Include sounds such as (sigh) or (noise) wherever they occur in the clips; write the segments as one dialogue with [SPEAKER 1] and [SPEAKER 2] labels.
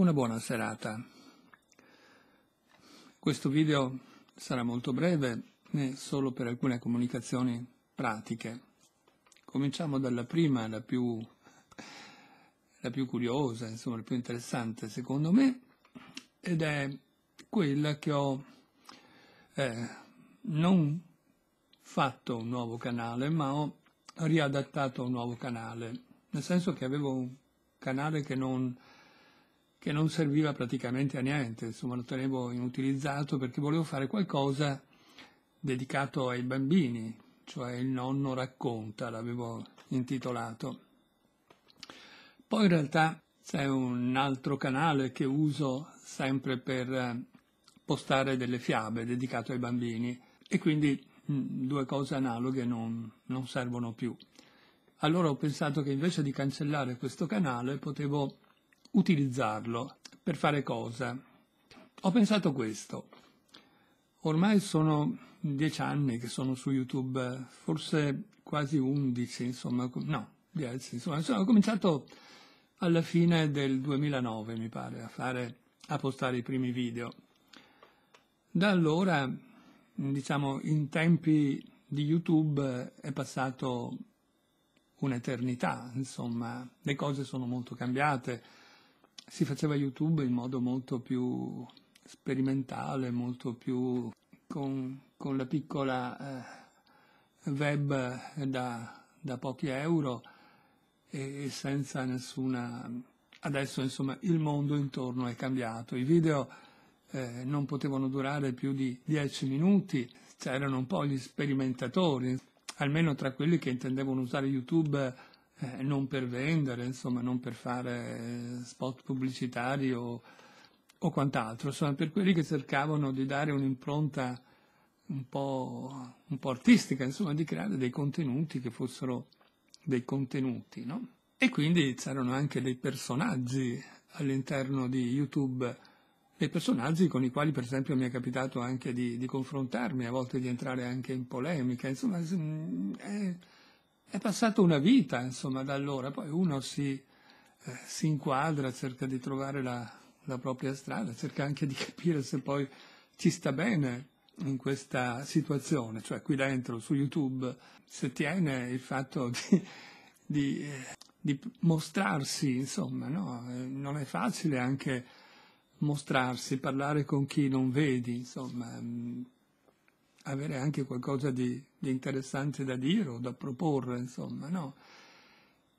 [SPEAKER 1] Una buona serata. Questo video sarà molto breve, né solo per alcune comunicazioni pratiche. Cominciamo dalla prima, la più, la più curiosa, insomma, la più interessante secondo me, ed è quella che ho eh, non fatto un nuovo canale, ma ho riadattato un nuovo canale, nel senso che avevo un canale che non che non serviva praticamente a niente, insomma lo tenevo inutilizzato perché volevo fare qualcosa dedicato ai bambini, cioè il nonno racconta, l'avevo intitolato. Poi in realtà c'è un altro canale che uso sempre per eh, postare delle fiabe dedicato ai bambini e quindi mm, due cose analoghe non, non servono più. Allora ho pensato che invece di cancellare questo canale potevo utilizzarlo. Per fare cosa? Ho pensato questo. Ormai sono dieci anni che sono su YouTube, forse quasi undici, insomma, no, dieci, insomma, insomma ho cominciato alla fine del 2009, mi pare, a, fare, a postare i primi video. Da allora, diciamo, in tempi di YouTube è passato un'eternità, insomma, le cose sono molto cambiate si faceva YouTube in modo molto più sperimentale, molto più con, con la piccola eh, web da, da, pochi euro e, senza nessuna... Adesso insomma il mondo intorno è cambiato, i video eh, non potevano durare più di dieci minuti, c'erano un po' gli sperimentatori, almeno tra quelli che intendevano usare YouTube eh, non per vendere, insomma, non per fare eh, spot pubblicitari o, o quant'altro, insomma, per quelli che cercavano di dare un'impronta un po', un po artistica, insomma, di creare dei contenuti che fossero dei contenuti, no? E quindi c'erano anche dei personaggi all'interno di YouTube, dei personaggi con i quali per esempio mi è capitato anche di, di confrontarmi, a volte di entrare anche in polemica, insomma, è, mm, eh, è passata una vita, insomma, da allora, poi uno si, eh, si inquadra, cerca di trovare la, la propria strada, cerca anche di capire se poi ci sta bene in questa situazione, cioè qui dentro su YouTube se tiene il fatto di, di, eh, di mostrarsi, insomma, no? Eh, non è facile anche mostrarsi, parlare con chi non vedi, insomma, mm, avere anche qualcosa di, di interessante da dire o da proporre, insomma, no?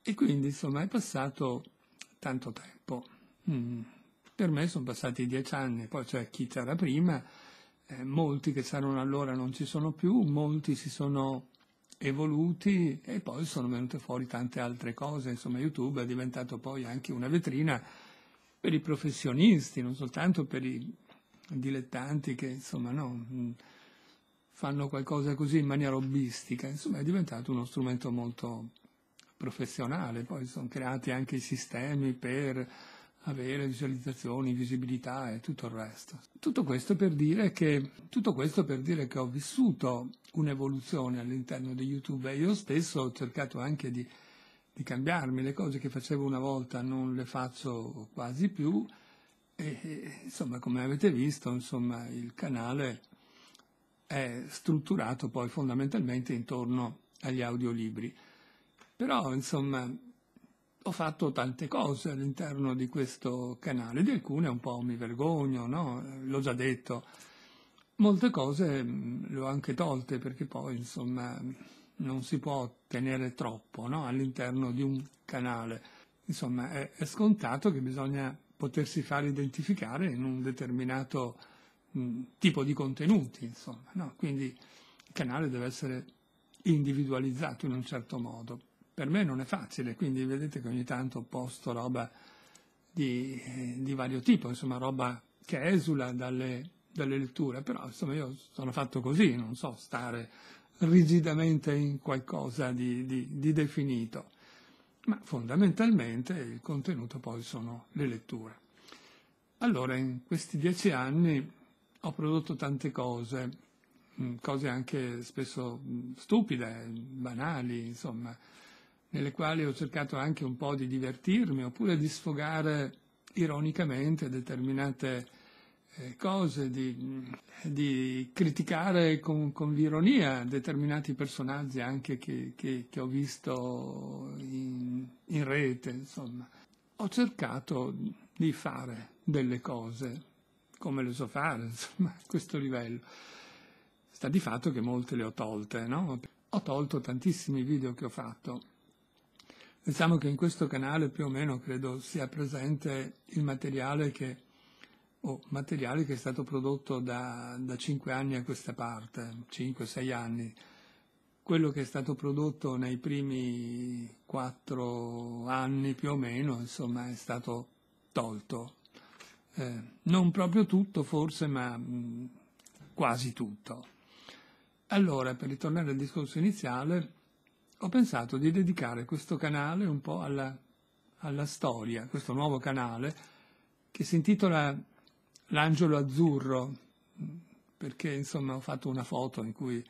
[SPEAKER 1] E quindi, insomma, è passato tanto tempo. Mm. Per me sono passati dieci anni, poi c'è chi c'era prima, eh, molti che c'erano allora non ci sono più, molti si sono evoluti e poi sono venute fuori tante altre cose, insomma YouTube è diventato poi anche una vetrina per i professionisti, non soltanto per i dilettanti che insomma no, mm, fanno qualcosa così in maniera hobbistica, insomma è diventato uno strumento molto professionale, poi sono creati anche i sistemi per avere visualizzazioni, visibilità e tutto il resto. Tutto questo per dire che, per dire che ho vissuto un'evoluzione all'interno di YouTube e io stesso ho cercato anche di, di, cambiarmi, le cose che facevo una volta non le faccio quasi più e, e insomma come avete visto insomma, il canale è strutturato poi fondamentalmente intorno agli audiolibri. Però, insomma, ho fatto tante cose all'interno di questo canale, di alcune un po' mi vergogno, no? L'ho già detto. Molte cose le ho anche tolte perché poi, insomma, non si può tenere troppo no? all'interno di un canale. Insomma, è, è scontato che bisogna potersi far identificare in un determinato Mm, tipo di contenuti, insomma, no? quindi il canale deve essere individualizzato in un certo modo. Per me non è facile, quindi vedete che ogni tanto posto roba di, eh, di vario tipo, insomma roba che esula dalle, dalle letture, però insomma io sono fatto così, non so stare rigidamente in qualcosa di, di, di definito, ma fondamentalmente il contenuto poi sono le letture. Allora in questi dieci anni ho prodotto tante cose, mm, cose anche spesso mm, stupide, banali, insomma, nelle quali ho cercato anche un po' di divertirmi oppure di sfogare ironicamente determinate eh, cose, di, mm, di criticare con, con, ironia determinati personaggi anche che, che, che ho visto in, in rete, insomma. Ho cercato di fare delle cose come le so fare, (laughs) insomma, a questo livello. Sta di fatto che molte le ho tolte, no? Ho tolto tantissimi video che ho fatto. Pensiamo che in questo canale più o meno credo sia presente il materiale che, oh, materiale che è stato prodotto da, da 5 anni a questa parte, 5-6 anni. Quello che è stato prodotto nei primi 4 anni più o meno, insomma, è stato tolto, eh, non proprio tutto forse, ma mh, mm, quasi tutto. Allora, per ritornare al discorso iniziale, ho pensato di dedicare questo canale un po' alla, alla storia, questo nuovo canale che si intitola L'angelo azzurro, perché insomma ho fatto una foto in cui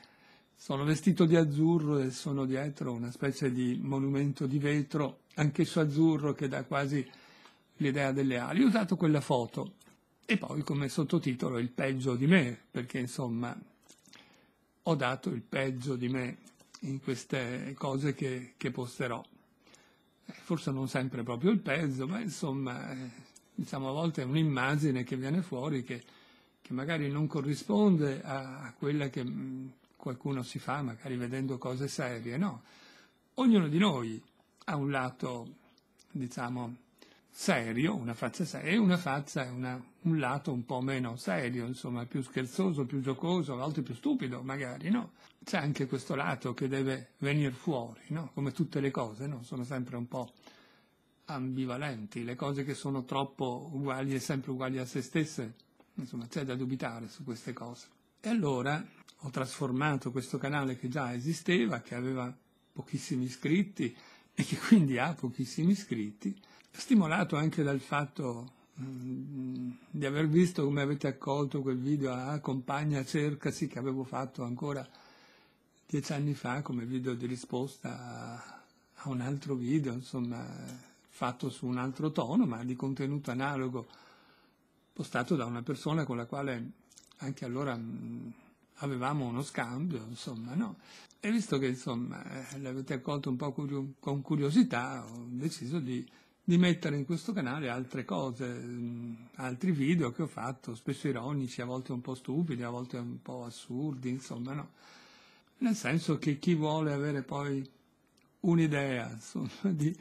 [SPEAKER 1] sono vestito di azzurro e sono dietro una specie di monumento di vetro, anch'esso azzurro, che dà quasi l'idea delle ali, ho usato quella foto e poi come sottotitolo il peggio di me, perché insomma ho dato il peggio di me in queste cose che, che posterò. Eh, forse non sempre proprio il peggio, ma insomma, eh, diciamo a volte è un'immagine che viene fuori che, che magari non corrisponde a, quella che mm, qualcuno si fa, magari vedendo cose serie, no. Ognuno di noi ha un lato, diciamo, serio, una faccia seria, e una faccia, una, un lato un po' meno serio, insomma, più scherzoso, più giocoso, a volte più stupido magari, no? C'è anche questo lato che deve venire fuori, no? Come tutte le cose, no? Sono sempre un po' ambivalenti, le cose che sono troppo uguali e sempre uguali a se stesse, insomma, c'è da dubitare su queste cose. E allora ho trasformato questo canale che già esisteva, che aveva pochissimi iscritti e che quindi ha pochissimi iscritti, stimolato anche dal fatto mm, di aver visto come avete accolto quel video a ah, Compagna Cercasi che avevo fatto ancora dieci anni fa come video di risposta a, un altro video, insomma, fatto su un altro tono ma di contenuto analogo, postato da una persona con la quale anche allora mm, avevamo uno scambio, insomma, no? E visto che, insomma, eh, l'avete accolto un po' curio- con curiosità, ho deciso di di mettere in questo canale altre cose, altri video che ho fatto, spesso ironici, a volte un po' stupidi, a volte un po' assurdi, insomma, no. Nel senso che chi vuole avere poi un'idea insomma, di,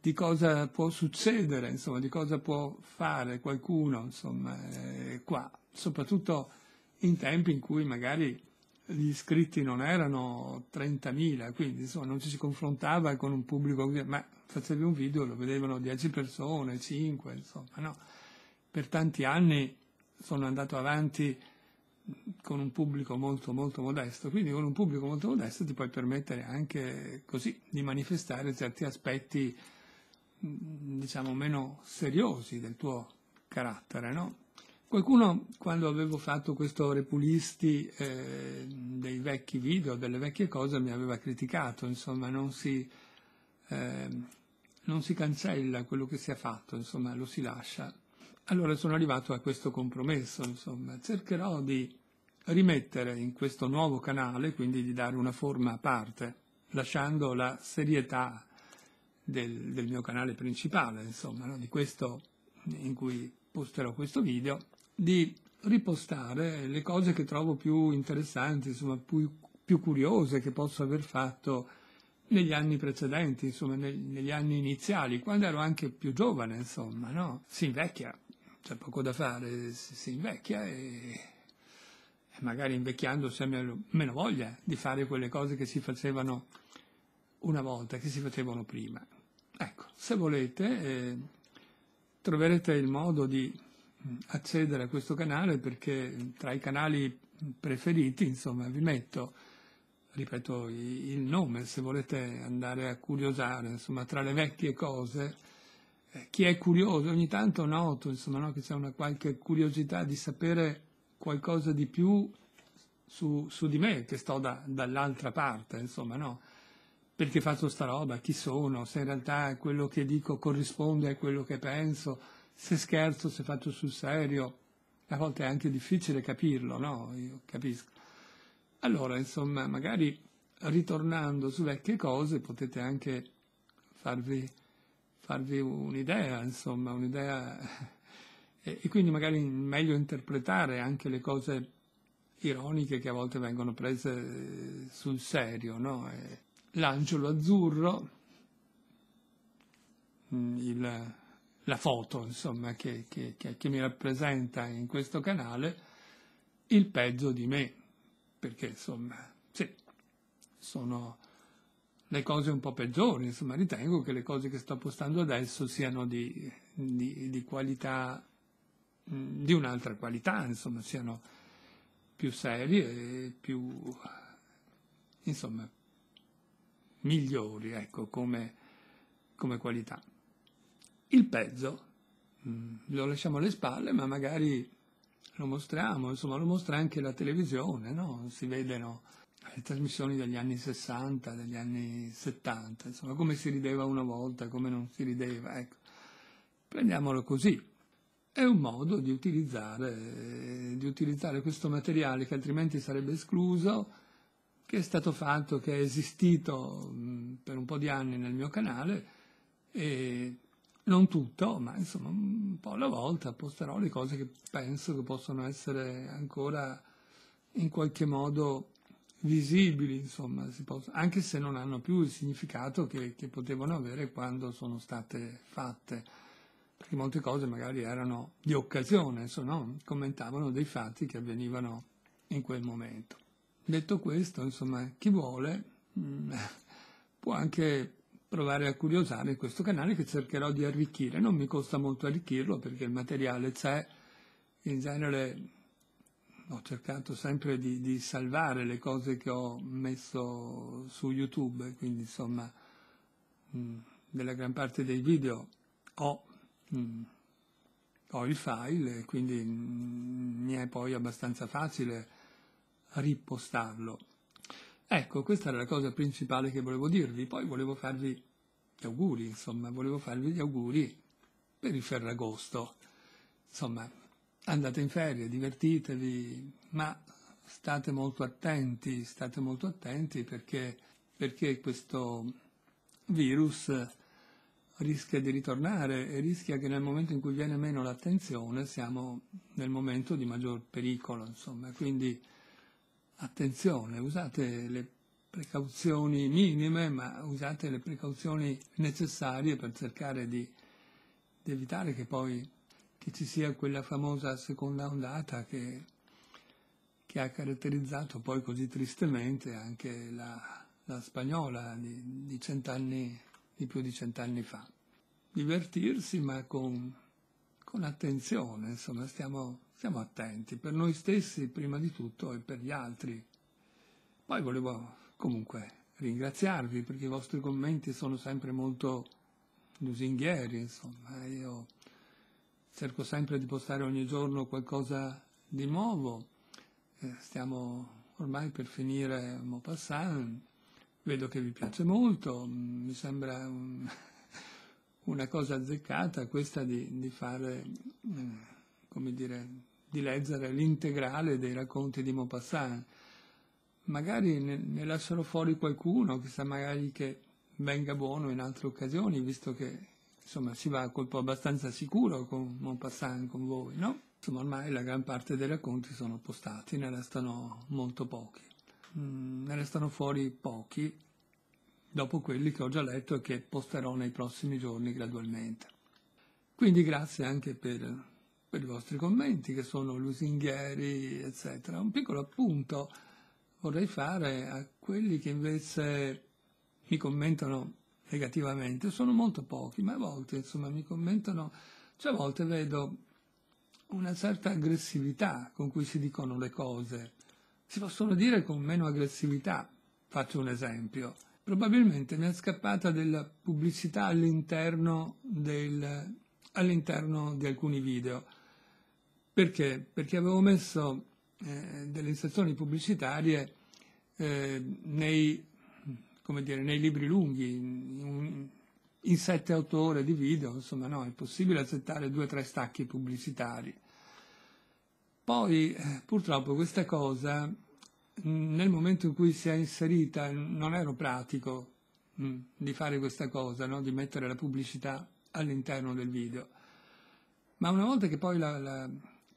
[SPEAKER 1] di, cosa può succedere, insomma, di cosa può fare qualcuno, insomma, eh, qua, soprattutto in tempi in cui magari gli iscritti non erano 30.000, quindi insomma, non ci si confrontava con un pubblico, ma facevi un video lo vedevano 10 persone, 5, insomma, no. Per tanti anni sono andato avanti con un pubblico molto molto modesto, quindi con un pubblico molto modesto ti puoi permettere anche così di manifestare certi aspetti diciamo meno seriosi del tuo carattere, no? Qualcuno, quando avevo fatto questo Repulisti eh, dei vecchi video, delle vecchie cose, mi aveva criticato, insomma, non si, eh, non si cancella quello che si è fatto, insomma, lo si lascia. Allora sono arrivato a questo compromesso, insomma, cercherò di rimettere in questo nuovo canale, quindi di dare una forma a parte, lasciando la serietà del, del mio canale principale, insomma, no? di questo in cui posterò questo video, di ripostare le cose che trovo più interessanti, insomma, più, più curiose che posso aver fatto negli anni precedenti, insomma, neg- negli anni iniziali, quando ero anche più giovane, insomma, no? Si invecchia, c'è poco da fare, si, si invecchia e magari invecchiando si ha meno voglia di fare quelle cose che si facevano una volta, che si facevano prima. Ecco, se volete eh, troverete il modo di accedere a questo canale perché tra i canali preferiti, insomma, vi metto, ripeto, il nome se volete andare a curiosare, insomma, tra le vecchie cose. Eh, chi è curioso, ogni tanto noto, insomma, no, che c'è una qualche curiosità di sapere qualcosa di più su, su di me, che sto da, dall'altra parte, insomma, no? Perché faccio sta roba, chi sono, se in realtà quello che dico corrisponde a quello che penso, se scherzo, se faccio sul serio, a volte è anche difficile capirlo, no? Io capisco. Allora, insomma, magari ritornando su vecchie cose potete anche farvi, farvi un'idea, insomma, un'idea (laughs) e, e quindi magari meglio interpretare anche le cose ironiche che a volte vengono prese eh, sul serio, no? L'angelo azzurro, mm, il la foto insomma, che, che, che mi rappresenta in questo canale, il peggio di me, perché insomma, sì, sono le cose un po' peggiori, insomma, ritengo che le cose che sto postando adesso siano di, di, di qualità, di un'altra qualità, insomma, siano più serie, più, insomma, migliori, ecco, come, come qualità il pezzo. Mm, lo lasciamo alle spalle, ma magari lo mostriamo, insomma lo mostra anche la televisione, no? si vedono le trasmissioni degli anni 60, degli anni 70, insomma come si rideva una volta, come non si rideva, ecco. Prendiamolo così. È un modo di utilizzare, di utilizzare questo materiale che altrimenti sarebbe escluso, che è stato fatto, che è esistito mm, per un po' di anni nel mio canale e non tutto, ma insomma un po' alla volta posterò le cose che penso che possono essere ancora in qualche modo visibili, insomma, posso, anche se non hanno più il significato che, che, potevano avere quando sono state fatte, perché molte cose magari erano di occasione, insomma, commentavano dei fatti che avvenivano in quel momento. Detto questo, insomma, chi vuole mh, mm, (laughs) può anche provare a curiosare questo canale che cercherò di arricchire. Non mi costa molto arricchirlo perché il materiale c'è, in genere ho cercato sempre di, di salvare le cose che ho messo su YouTube, quindi insomma mm, della gran parte dei video ho, mm, ho il file, e quindi mm, mi è poi abbastanza facile ripostarlo Ecco, questa era la cosa principale che volevo dirvi, poi volevo farvi gli auguri, insomma, volevo farvi gli auguri per il Ferragosto. Insomma, andate in ferie, divertitevi, ma state molto attenti, state molto attenti perché, perché questo virus rischia di ritornare e rischia che nel momento in cui viene meno l'attenzione siamo nel momento di maggior pericolo, insomma, quindi attenzione, usate le precauzioni minime, ma usate le precauzioni necessarie per cercare di, di evitare che poi che ci sia quella famosa seconda ondata che, che ha caratterizzato poi così tristemente anche la, la spagnola di, di, cent'anni, di più di cent'anni fa. Divertirsi ma con, con attenzione, insomma stiamo Stiamo attenti per noi stessi prima di tutto e per gli altri. Poi volevo comunque ringraziarvi perché i vostri commenti sono sempre molto lusinghieri, insomma, io cerco sempre di postare ogni giorno qualcosa di nuovo. Eh, stiamo ormai per finire Maupassant, vedo che vi piace molto, mm, mi sembra un, (laughs) una cosa azzeccata questa di, di fare, eh, come dire, di leggere l'integrale dei racconti di Maupassant. Magari ne, ne lascerò fuori qualcuno, chissà magari che venga buono in altre occasioni, visto che insomma si va a colpo abbastanza sicuro con Maupassant, con voi, no? Insomma, ormai la gran parte dei racconti sono postati, ne restano molto pochi. Mm, ne restano fuori pochi, dopo quelli che ho già letto e che posterò nei prossimi giorni gradualmente. Quindi grazie anche per per i vostri commenti che sono lusinghieri, eccetera. Un piccolo appunto vorrei fare a quelli che invece mi commentano negativamente, sono molto pochi, ma a volte insomma mi commentano, cioè a volte vedo una certa aggressività con cui si dicono le cose. Si possono dire con meno aggressività, faccio un esempio. Probabilmente mi è scappata della pubblicità all'interno, del, all'interno di alcuni video perché? Perché avevo messo eh, delle inserzioni pubblicitarie eh, nei, dire, nei, libri lunghi, in, in 7-8 ore di video, insomma no, è possibile accettare 2-3 stacchi pubblicitari. Poi purtroppo questa cosa nel momento in cui si è inserita non ero pratico di fare questa cosa, no? di mettere la pubblicità all'interno del video. Ma una volta che poi la, la,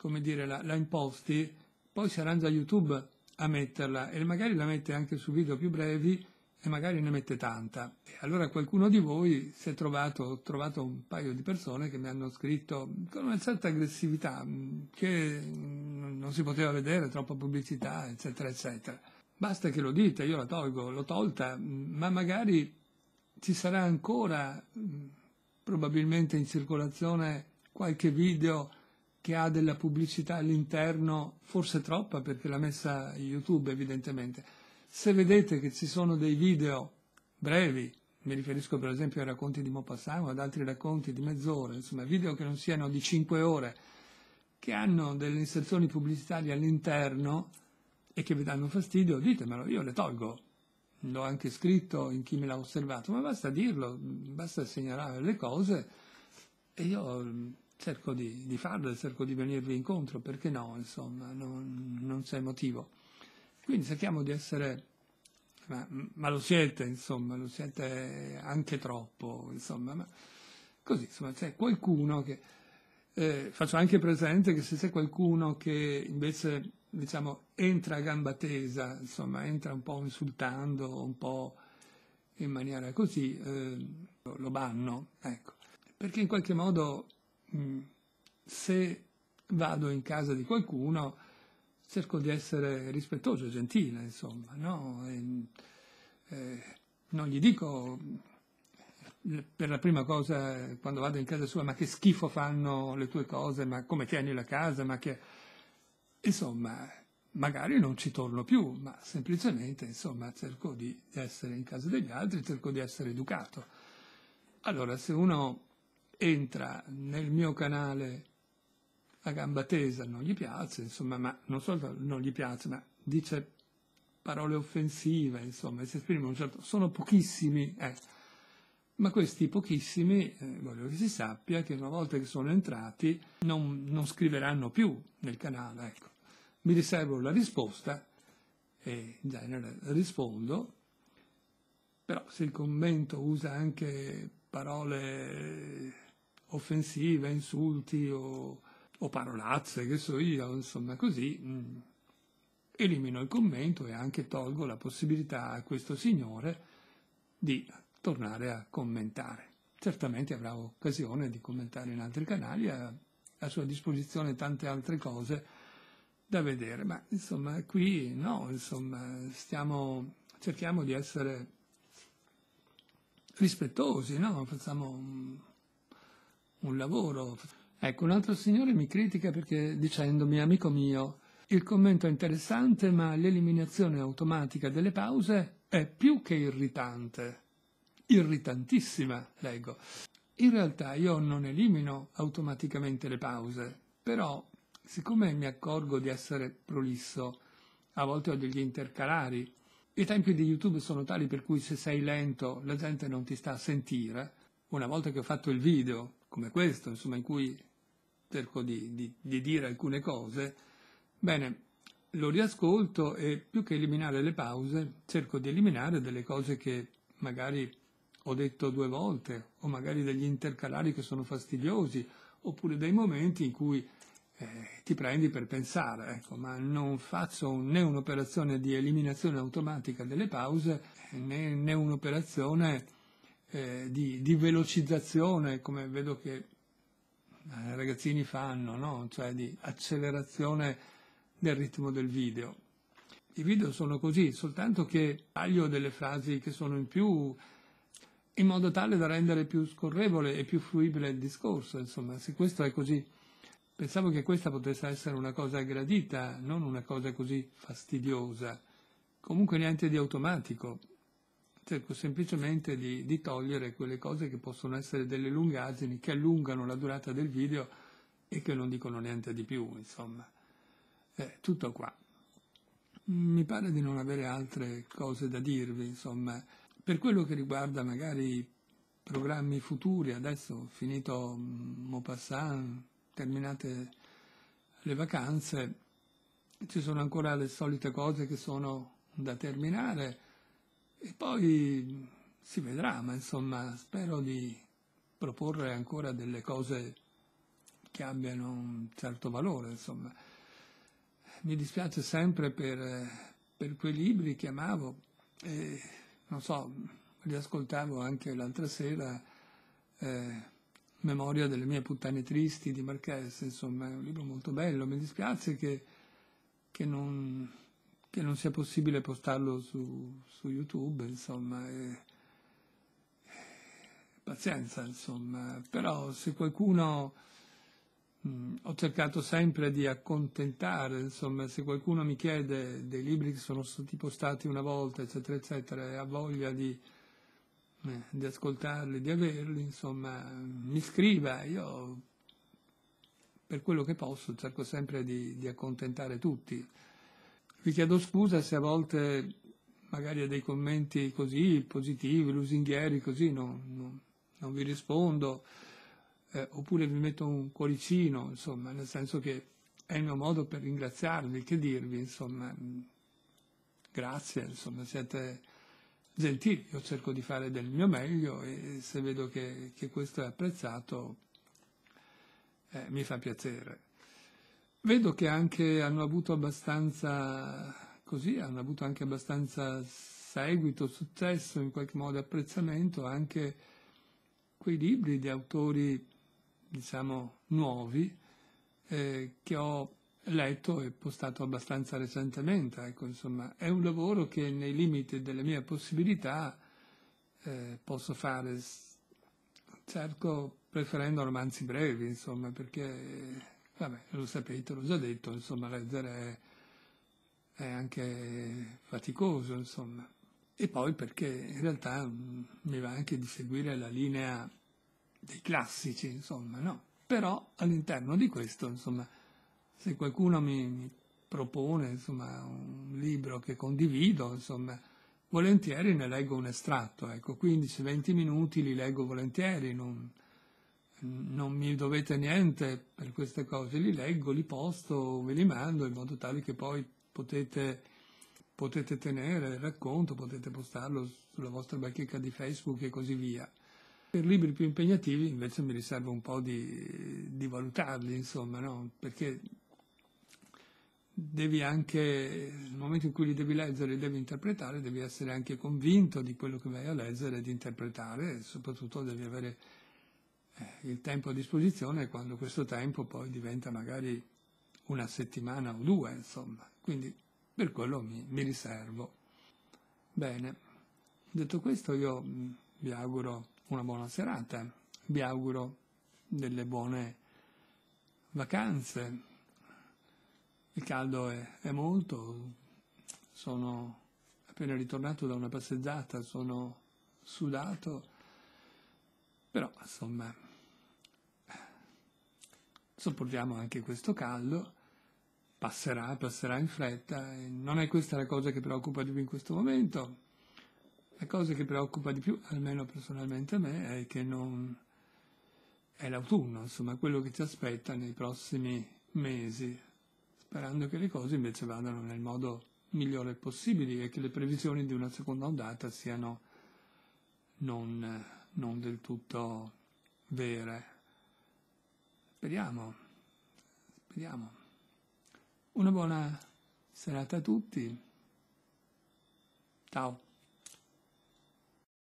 [SPEAKER 1] come dire, la, la imposti, poi si arrangia YouTube a metterla e magari la mette anche su video più brevi e magari ne mette tanta. E allora qualcuno di voi si è trovato, ho trovato un paio di persone che mi hanno scritto con una certa aggressività che non si poteva vedere, troppa pubblicità, eccetera, eccetera. Basta che lo dite, io la tolgo, l'ho tolta, ma magari ci sarà ancora probabilmente in circolazione qualche video che ha della pubblicità all'interno, forse troppa perché l'ha messa YouTube evidentemente. Se vedete che ci sono dei video brevi, mi riferisco per esempio ai racconti di Mopassano, ad altri racconti di mezz'ora, insomma video che non siano di 5 ore, che hanno delle inserzioni pubblicitarie all'interno e che vi danno fastidio, ditemelo, io le tolgo. L'ho anche scritto in chi me l'ha osservato, ma basta dirlo, basta segnalare le cose e io cerco di, di farlo e cerco di venirvi incontro, perché no, insomma, non, non c'è motivo. Quindi cerchiamo di essere, ma, ma, lo siete, insomma, lo siete anche troppo, insomma, ma così, insomma, c'è qualcuno che, eh, faccio anche presente che se c'è qualcuno che invece, diciamo, entra a gamba tesa, insomma, entra un po' insultando, un po' in maniera così, eh, lo banno, ecco, perché in qualche modo Mm. se vado in casa di qualcuno cerco di essere rispettoso e gentile, insomma, no? e, eh, non gli dico eh, per la prima cosa quando vado in casa sua ma che schifo fanno le tue cose, ma come tieni la casa, ma che... Insomma, magari non ci torno più, ma semplicemente, insomma, cerco di essere in casa degli altri, cerco di essere educato. Allora, se uno entra nel mio canale a gamba tesa, non gli piace, insomma, ma non solo non gli piace, ma dice parole offensive, insomma, si esprime un certo... sono pochissimi, eh. ma questi pochissimi, eh, voglio che si sappia che una volta che sono entrati non, non scriveranno più nel canale, ecco. Mi riservo la risposta e in genere rispondo, però se il commento usa anche parole offensive, insulti o, o parolazze, che so io, insomma così, mh, mm, elimino il commento e anche tolgo la possibilità a questo signore di tornare a commentare. Certamente avrà occasione di commentare in altri canali, ha a sua disposizione tante altre cose da vedere, ma insomma qui no, insomma stiamo, cerchiamo di essere rispettosi, no? facciamo un lavoro. Ecco, un altro signore mi critica perché dicendomi, amico mio, il commento è interessante, ma l'eliminazione automatica delle pause è più che irritante. Irritantissima, leggo. In realtà io non elimino automaticamente le pause, però siccome mi accorgo di essere prolisso, a volte ho degli intercalari. I tempi di YouTube sono tali per cui se sei lento la gente non ti sta a sentire. Una volta che ho fatto il video come questo, insomma, in cui cerco di, di, di dire alcune cose, bene, lo riascolto e più che eliminare le pause, cerco di eliminare delle cose che magari ho detto due volte, o magari degli intercalari che sono fastidiosi, oppure dei momenti in cui eh, ti prendi per pensare, ecco, ma non faccio né un'operazione di eliminazione automatica delle pause né, né un'operazione eh, di, di, velocizzazione, come vedo che i eh, ragazzini fanno, no? cioè di accelerazione del ritmo del video. I video sono così, soltanto che taglio delle frasi che sono in più in modo tale da rendere più scorrevole e più fruibile il discorso, insomma, se questo è così. Pensavo che questa potesse essere una cosa gradita, non una cosa così fastidiosa. Comunque niente di automatico, cerco semplicemente di, di togliere quelle cose che possono essere delle lungaggini che allungano la durata del video e che non dicono niente di più, insomma. Eh, tutto qua. Mi pare di non avere altre cose da dirvi, insomma. Per quello che riguarda magari programmi futuri, adesso finito mm, Maupassant, terminate le vacanze, ci sono ancora le solite cose che sono da terminare e poi si vedrà, ma insomma spero di proporre ancora delle cose che abbiano un certo valore, insomma. Mi dispiace sempre per, per quei libri che amavo, e, non so, riascoltavo anche l'altra sera eh, Memoria delle mie puttane tristi di Marchese, insomma, è un libro molto bello, mi dispiace che, che non che non sia possibile postarlo su, su YouTube, insomma, e, pazienza, insomma, però se qualcuno mh, ho cercato sempre di accontentare, insomma, se qualcuno mi chiede dei libri che sono stati postati una volta, eccetera, eccetera, e ha voglia di, eh, di ascoltarli, di averli, insomma, mi scriva, io per quello che posso cerco sempre di, di accontentare tutti. Vi chiedo scusa se a volte magari a dei commenti così, positivi, lusinghieri, così, no, no, non vi rispondo, eh, oppure vi metto un cuoricino, insomma, nel senso che è il mio modo per ringraziarvi, che dirvi, insomma, grazie, insomma, siete gentili, io cerco di fare del mio meglio e se vedo che, che questo è apprezzato eh, mi fa piacere. Vedo che anche hanno avuto abbastanza, così, hanno avuto anche abbastanza seguito, successo, in qualche modo apprezzamento anche quei libri di autori, diciamo, nuovi eh, che ho letto e postato abbastanza recentemente. Ecco, insomma, è un lavoro che nei limiti delle mie possibilità eh, posso fare, cerco preferendo romanzi brevi, insomma, perché Vabbè, lo sapete, l'ho già detto, insomma, leggere è, è anche faticoso, insomma. E poi perché in realtà mh, mm, mi va anche di seguire la linea dei classici, insomma, no? Però all'interno di questo, insomma, se qualcuno mi, mi propone, insomma, un libro che condivido, insomma, volentieri ne leggo un estratto, ecco, 15-20 minuti li leggo volentieri, non non mi dovete niente per queste cose, li leggo, li posto, ve li mando in modo tale che poi potete, potete tenere il racconto, potete postarlo sulla vostra bacheca di Facebook e così via. Per libri più impegnativi invece mi riservo un po' di, di valutarli, insomma, no? perché devi anche, nel momento in cui li devi leggere e devi interpretare, devi essere anche convinto di quello che vai a leggere e di interpretare e soprattutto devi avere eh, il tempo a disposizione quando questo tempo poi diventa magari una settimana o due, insomma. Quindi per quello mi, mi riservo. Bene, detto questo io mm, vi auguro una buona serata, vi auguro delle buone vacanze. Il caldo è, è molto, sono appena ritornato da una passeggiata, sono sudato però, insomma, sopportiamo anche questo caldo, passerà, passerà in fretta, non è questa la cosa che preoccupa di più in questo momento, la cosa che preoccupa di più, almeno personalmente a me, è che non è l'autunno, insomma, quello che ci aspetta nei prossimi mesi, sperando che le cose invece vadano nel modo migliore possibile e che le previsioni di una seconda ondata siano non non del tutto vere. Speriamo, speriamo. Una buona serata a tutti. Ciao.